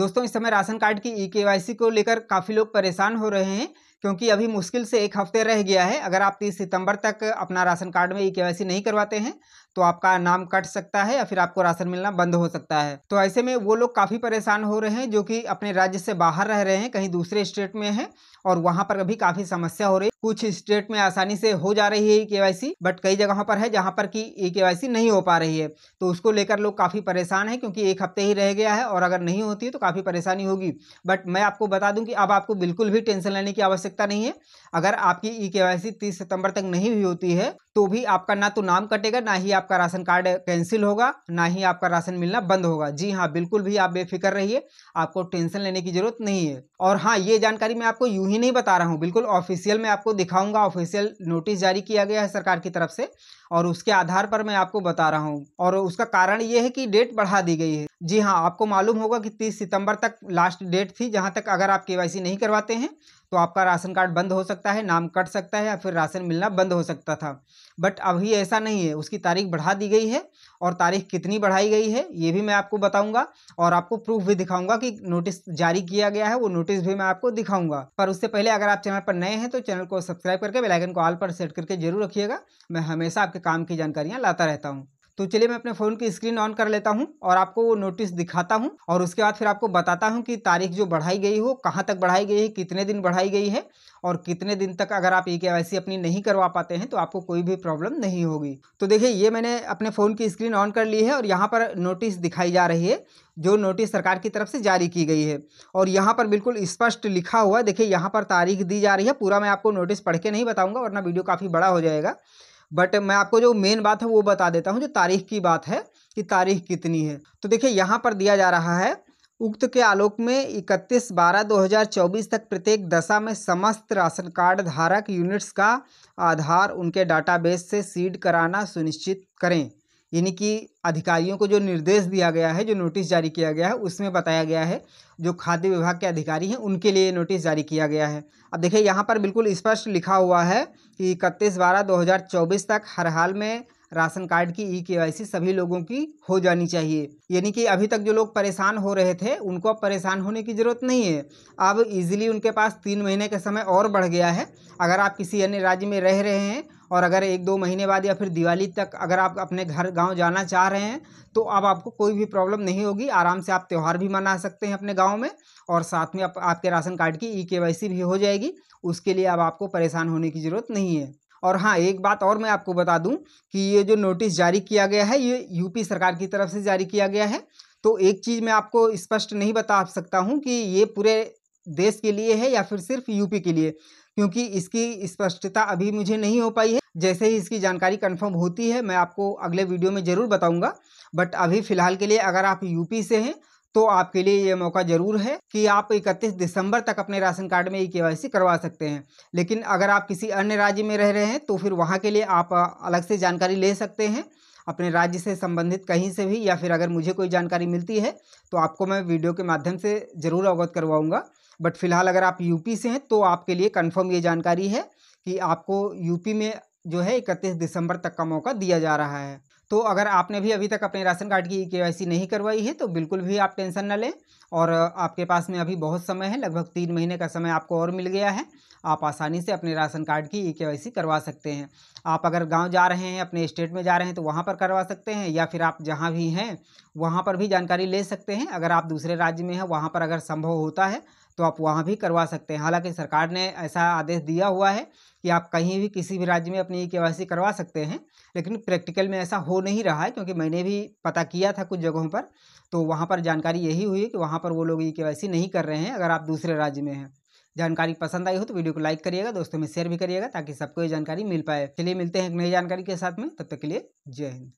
दोस्तों इस समय राशन कार्ड की ई को लेकर काफ़ी लोग परेशान हो रहे हैं क्योंकि अभी मुश्किल से एक हफ्ते रह गया है अगर आप तीस सितंबर तक अपना राशन कार्ड में ई e के नहीं करवाते हैं तो आपका नाम कट सकता है या फिर आपको राशन मिलना बंद हो सकता है तो ऐसे में वो लोग काफ़ी परेशान हो रहे हैं जो कि अपने राज्य से बाहर रह रहे हैं कहीं दूसरे स्टेट में हैं और वहाँ पर भी काफ़ी समस्या हो रही है कुछ स्टेट में आसानी से हो जा रही है ई e के बट कई जगहों पर है जहाँ पर कि ई e के नहीं हो पा रही है तो उसको लेकर लोग काफ़ी परेशान हैं क्योंकि एक हफ्ते ही रह गया है और अगर नहीं होती है तो काफ़ी परेशानी होगी बट मैं आपको बता दूँ कि अब आपको बिल्कुल भी टेंशन लेने की आवश्यकता आवश्यकता नहीं है अगर आपकी ई के वाई सी तीस सितंबर तक नहीं हुई होती है तो भी आपका ना तो नाम कटेगा ना ही आपका राशन कार्ड कैंसिल होगा ना ही आपका राशन मिलना बंद होगा जी हाँ बिल्कुल भी आप बेफिक्र रहिए आपको टेंशन लेने की जरूरत नहीं है और हाँ ये जानकारी मैं आपको यूं ही नहीं बता रहा हूँ बिल्कुल ऑफिशियल मैं आपको दिखाऊंगा ऑफिशियल नोटिस जारी किया गया है सरकार की तरफ से और उसके आधार पर मैं आपको बता रहा हूँ और उसका कारण ये है कि डेट बढ़ा दी गई है जी हाँ आपको मालूम होगा कि तीस सितंबर तक लास्ट डेट थी जहाँ तक अगर आप के नहीं करवाते हैं तो आपका राशन कार्ड बंद हो सकता है नाम कट सकता है या फिर राशन मिलना बंद हो सकता था बट अभी ऐसा नहीं है उसकी तारीख बढ़ा दी गई है और तारीख कितनी बढ़ाई गई है ये भी मैं आपको बताऊंगा और आपको प्रूफ भी दिखाऊंगा कि नोटिस जारी किया गया है वो नोटिस भी मैं आपको दिखाऊंगा पर उससे पहले अगर आप चैनल पर नए हैं तो चैनल को सब्सक्राइब करके बेलाइकन को ऑल पर सेट करके जरूर रखिएगा मैं हमेशा आपके काम की जानकारियाँ लाता रहता हूँ तो चलिए मैं अपने फ़ोन की स्क्रीन ऑन कर लेता हूँ और आपको वो नोटिस दिखाता हूँ और उसके बाद फिर आपको बताता हूँ कि तारीख जो बढ़ाई गई हो कहाँ तक बढ़ाई गई है कितने दिन बढ़ाई गई है और कितने दिन तक अगर आप ई के अपनी नहीं करवा पाते हैं तो आपको कोई भी प्रॉब्लम नहीं होगी तो देखिए ये मैंने अपने फ़ोन की स्क्रीन ऑन कर ली है और यहाँ पर नोटिस दिखाई जा रही है जो नोटिस सरकार की तरफ से जारी की गई है और यहाँ पर बिल्कुल स्पष्ट लिखा हुआ है देखिए यहाँ पर तारीख दी जा रही है पूरा मैं आपको नोटिस पढ़ के नहीं बताऊँगा वरना वीडियो काफ़ी बड़ा हो जाएगा बट मैं आपको जो मेन बात है वो बता देता हूँ जो तारीख की बात है कि तारीख कितनी है तो देखिए यहाँ पर दिया जा रहा है उक्त के आलोक में 31 बारह 2024 तक प्रत्येक दशा में समस्त राशन कार्ड धारक यूनिट्स का आधार उनके डाटाबेस से सीड कराना सुनिश्चित करें यानी कि अधिकारियों को जो निर्देश दिया गया है जो नोटिस जारी किया गया है उसमें बताया गया है जो खाद्य विभाग के अधिकारी हैं उनके लिए नोटिस जारी किया गया है अब देखिए यहाँ पर बिल्कुल स्पष्ट लिखा हुआ है कि इकतीस बारह दो तक हर हाल में राशन कार्ड की ई के सभी लोगों की हो जानी चाहिए यानी कि अभी तक जो लोग परेशान हो रहे थे उनको अब परेशान होने की ज़रूरत नहीं है अब इजीली उनके पास तीन महीने का समय और बढ़ गया है अगर आप किसी अन्य राज्य में रह रहे हैं और अगर एक दो महीने बाद या फिर दिवाली तक अगर आप अपने घर गांव जाना चाह रहे हैं तो अब आपको कोई भी प्रॉब्लम नहीं होगी आराम से आप त्यौहार भी मना सकते हैं अपने गाँव में और साथ में आप, आपके राशन कार्ड की ई के भी हो जाएगी उसके लिए अब आपको परेशान होने की ज़रूरत नहीं है और हाँ एक बात और मैं आपको बता दूं कि ये जो नोटिस जारी किया गया है ये यूपी सरकार की तरफ से जारी किया गया है तो एक चीज़ मैं आपको स्पष्ट नहीं बता सकता हूँ कि ये पूरे देश के लिए है या फिर सिर्फ यूपी के लिए क्योंकि इसकी स्पष्टता अभी मुझे नहीं हो पाई है जैसे ही इसकी जानकारी कंफर्म होती है मैं आपको अगले वीडियो में ज़रूर बताऊंगा बट अभी फ़िलहाल के लिए अगर आप यूपी से हैं तो आपके लिए ये मौका ज़रूर है कि आप 31 दिसंबर तक अपने राशन कार्ड में ई के करवा सकते हैं लेकिन अगर आप किसी अन्य राज्य में रह रहे हैं तो फिर वहाँ के लिए आप अलग से जानकारी ले सकते हैं अपने राज्य से संबंधित कहीं से भी या फिर अगर मुझे कोई जानकारी मिलती है तो आपको मैं वीडियो के माध्यम से ज़रूर अवगत करवाऊँगा बट फिलहाल अगर आप यूपी से हैं तो आपके लिए कंफर्म ये जानकारी है कि आपको यूपी में जो है इकतीस दिसंबर तक का मौका दिया जा रहा है तो अगर आपने भी अभी तक अपने राशन कार्ड की के नहीं करवाई है तो बिल्कुल भी आप टेंशन ना लें और आपके पास में अभी बहुत समय है लगभग तीन महीने का समय आपको और मिल गया है आप आसानी से अपने राशन कार्ड की ई के करवा सकते हैं आप अगर गांव जा रहे हैं अपने स्टेट में जा रहे हैं तो वहां पर करवा सकते हैं या फिर आप जहां भी हैं वहां पर भी जानकारी ले सकते हैं अगर आप दूसरे राज्य में हैं वहाँ पर अगर संभव होता है तो आप वहाँ भी करवा सकते हैं हालांकि सरकार ने ऐसा आदेश दिया हुआ है कि आप कहीं भी किसी भी राज्य में अपनी के करवा सकते हैं लेकिन प्रैक्टिकल में ऐसा हो नहीं रहा है क्योंकि मैंने भी पता किया था कुछ जगहों पर तो वहाँ पर जानकारी यही हुई कि वहाँ पर वो लोग ई के नहीं कर रहे हैं अगर आप दूसरे राज्य में हैं जानकारी पसंद आई हो तो वीडियो को लाइक करिएगा दोस्तों में शेयर भी करिएगा ताकि सबको ये जानकारी मिल पाए चलिए मिलते हैं एक नई जानकारी के साथ में तब तक के लिए जय हिंद